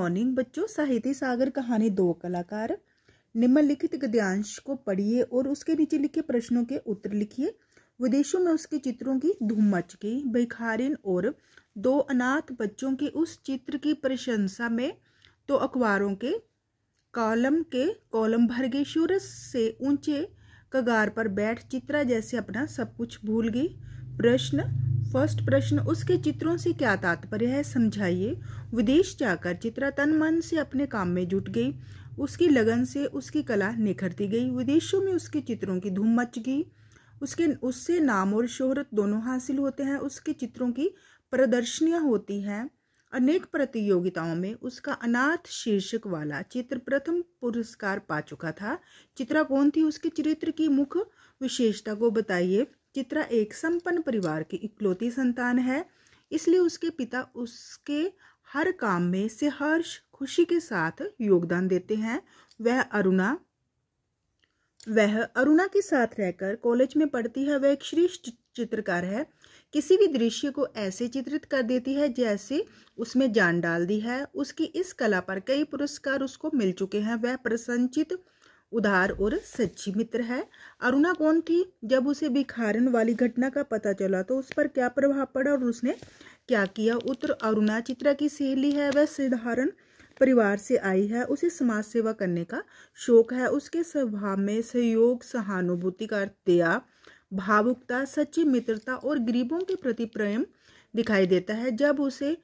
morning बच्चों साहित्य सागर कहानी दो कलाकार निम्नलिखित गद्यांश को पढ़िए और उसके नीचे लिखे प्रश्नों के उत्तर लिखिए विदेशों में उसके चित्रों की धूम मच गई बेखारिन और दो अनाथ बच्चों के उस चित्र की प्रशंसा में तो अखबारों के कॉलम के कॉलम भर गए सूरज से ऊंचे कगार पर बैठ चित्रा जैसे अपना सब कुछ भूल गई प्रश्न फर्स्ट प्रश्न उसके चित्रों से क्या तात्पर्य है समझाइए विदेश जाकर चित्रा तन मन से अपने काम में जुट गई उसकी लगन से उसकी कला निखरती गई विदेशों में उसके चित्रों की धूम मच गई उसके उससे नाम और शोहरत दोनों हासिल होते हैं उसके चित्रों की प्रदर्शनियाँ होती हैं अनेक प्रतियोगिताओं में उसका अनाथ शीर्षक वाला चित्र प्रथम पुरस्कार पा चुका था चित्रा कौन थी उसके चरित्र की मुख्य विशेषता को बताइए चित्रा एक संपन्न परिवार की इकलौती संतान है इसलिए उसके पिता उसके हर काम में से हर्ष खुशी के साथ योगदान देते हैं वह अरुणा वह अरुणा के साथ रहकर कॉलेज में पढ़ती है वह एक श्रेष्ठ चित्रकार है किसी भी दृश्य को ऐसे चित्रित कर देती है जैसे उसमें जान डाल दी है उसकी इस कला पर कई पुरस्कार उसको मिल चुके हैं वह प्रशंसित उदार और सच्ची मित्र है अरुणा कौन थी जब उसे भिखारन वाली घटना का पता चला तो उस पर क्या प्रभाव पड़ा और उसने क्या किया उत्तर अरुणा चित्रा की सहेली है वह साधारण परिवार से आई है उसे समाज सेवा करने का शौक है उसके स्वभाव में सहयोग सहानुभूति का दया भावुकता सच्ची मित्रता और गरीबों के प्रति प्रेम दिखाई देता है जब उसे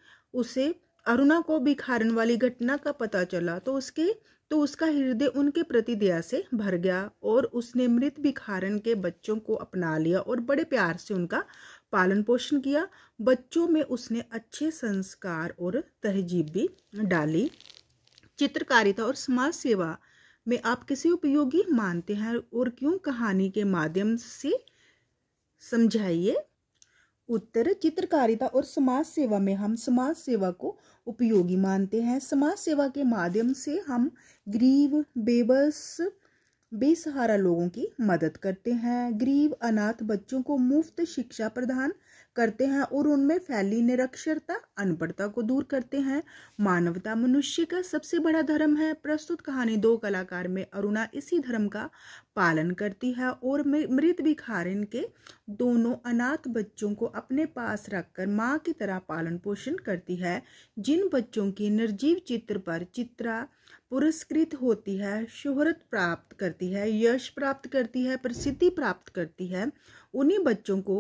उसे अरुणा को भिखारन वाली घटना का पता चला तो उसके तो उसका हृदय उनके प्रति दया से भर गया और उसने मृत भिखारन के बच्चों को अपना लिया और बड़े प्यार से उनका पालन पोषण किया बच्चों में उसने अच्छे संस्कार और तहजीब भी डाली चित्रकारिता और समाज सेवा में आप किसे उपयोगी मानते हैं और क्यों कहानी के माध्यम से समझाइए उत्तर चित्रकारिता और समाज सेवा में हम समाज सेवा को उपयोगी मानते हैं समाज सेवा के माध्यम से हम गरीब बेबस बेसहारा लोगों की मदद करते हैं गरीब अनाथ बच्चों को मुफ्त शिक्षा प्रदान करते हैं और उनमें फैली निरक्षरता अनपढ़ता को दूर करते हैं मानवता मनुष्य का सबसे बड़ा धर्म है प्रस्तुत कहानी दो कलाकार में अरुणा इसी धर्म का पालन करती है और मृत भिखारिन के दोनों अनाथ बच्चों को अपने पास रखकर माँ की तरह पालन पोषण करती है जिन बच्चों की निर्जीव चित्र पर चित्रा पुरस्कृत होती है शोहरत प्राप्त करती है यश प्राप्त करती है प्रसिद्धि प्राप्त करती है उन्हीं बच्चों को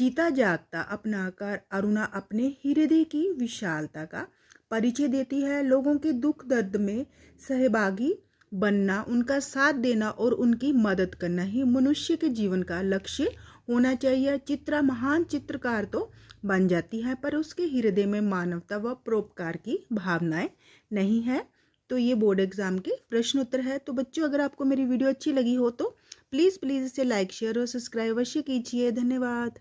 जीता जागता अपना कर अरुणा अपने हृदय की विशालता का परिचय देती है लोगों के दुख दर्द में सहभागी बनना उनका साथ देना और उनकी मदद करना ही मनुष्य के जीवन का लक्ष्य होना चाहिए चित्रा महान चित्रकार तो बन जाती है पर उसके हृदय में मानवता व परोपकार की भावनाएं नहीं है तो ये बोर्ड एग्जाम के उत्तर है तो बच्चों अगर आपको मेरी वीडियो अच्छी लगी हो तो प्लीज़ प्लीज़ इसे लाइक शेयर और सब्सक्राइब अवश्य कीजिए धन्यवाद